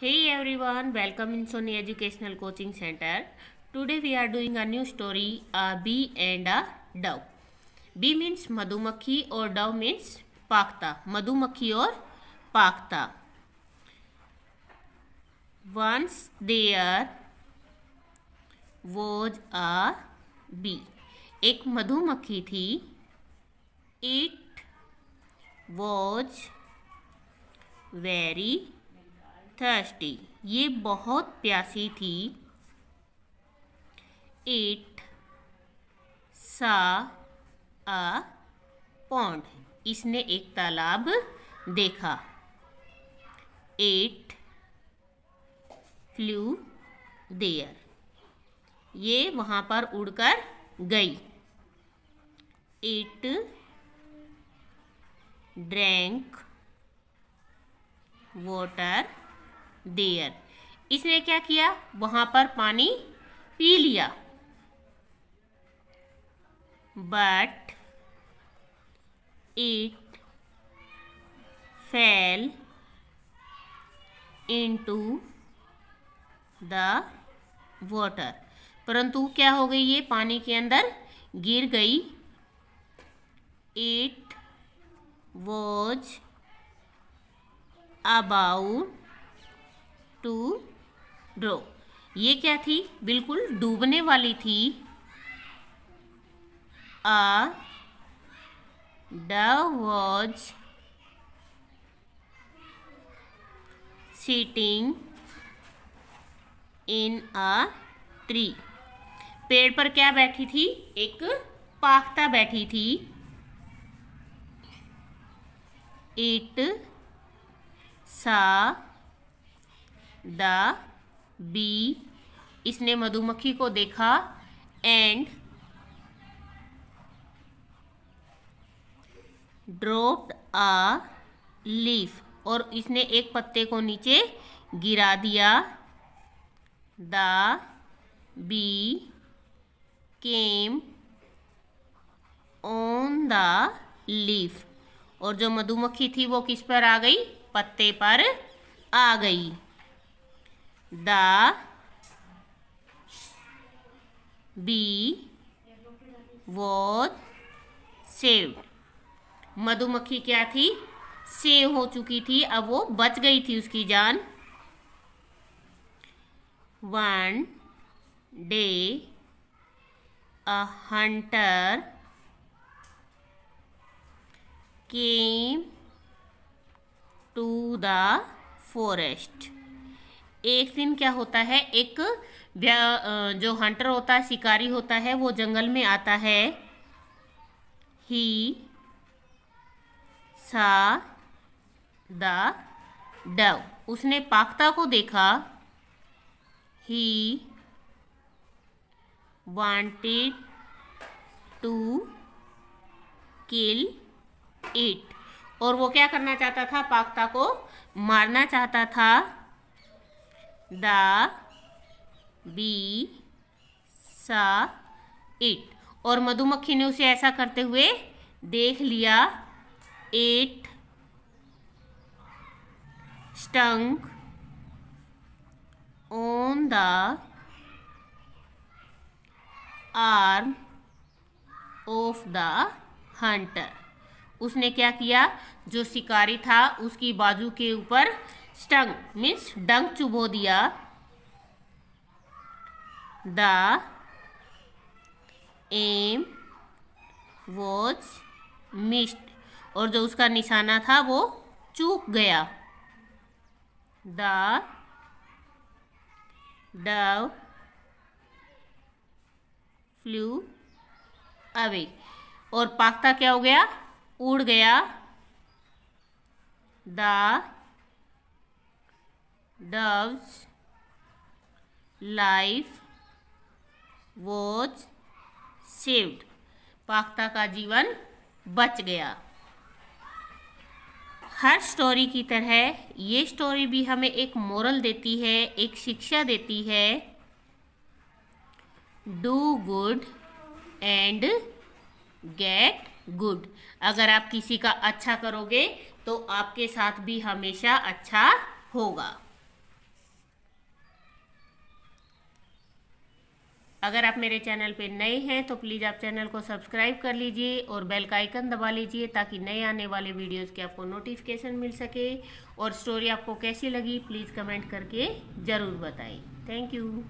Hey everyone, welcome in Sony Educational Coaching Center. Today we are doing a new story, a bee and a dove. Bee means madhumakhi or dove means pakta. Madhumakhi or pakta. Once there was a bee. एक मधुमक्खी थी it was very thirsty ये बहुत प्यासी थी eight सा आ pond इसने एक तालाब देखा एट फ्लू देयर ये वहाँ पर उड़कर गई एट ड्रैंक वाटर देयर इसने क्या किया वहां पर पानी पी लिया but it fell to the water परंतु क्या हो गई ये पानी के अंदर गिर गई it was about to drown ये क्या थी बिल्कुल डूबने वाली थी a dove sitting in a tree पेड़ पर क्या बैठी थी एक पाखता बैठी थी इट सा द बी इसने मधुमक्खी को देखा एंड ड्रॉप्ड आ लीफ और इसने एक पत्ते को नीचे गिरा दिया the bee came on the leaf और जो मधुमक्खी थी वो किस पर आ गई पत्ते पर आ गई the bee was saved मधुमक्खी क्या थी सेव हो चुकी थी अब वो बच गई थी उसकी जान one day a hunter came to the forest एक दिन क्या होता है एक जो हंटर होता है शिकारी होता है वो जंगल में आता है ही सा द डव उसने पाखता को देखा ही वांटेड टू किल इट और वो क्या करना चाहता था पाखता को मारना चाहता था द बी सा इट और मधुमक्खी ने उसे ऐसा करते हुए देख लिया it stung on the arm of the hunter उसने क्या किया जो शिकारी था उसकी बाजू के ऊपर स्टंग मीन्स डंग चुभो दिया द एम वॉज मिस्ड और जो उसका निशाना था वो चूक गया द डव फ्लू अवे और पाकता क्या हो गया उड़ गया the dove's life was saved. पाख्ता का जीवन बच गया हर स्टोरी की तरह ये स्टोरी भी हमें एक मोरल देती है एक शिक्षा देती है do good and get good अगर आप किसी का अच्छा करोगे तो आपके साथ भी हमेशा अच्छा होगा अगर आप मेरे चैनल पे नए हैं तो प्लीज़ आप चैनल को सब्सक्राइब कर लीजिए और बेल का आइकन दबा लीजिए ताकि नए आने वाले वीडियोस के आपको नोटिफिकेशन मिल सके और स्टोरी आपको कैसी लगी प्लीज़ कमेंट करके ज़रूर बताएं थैंक यू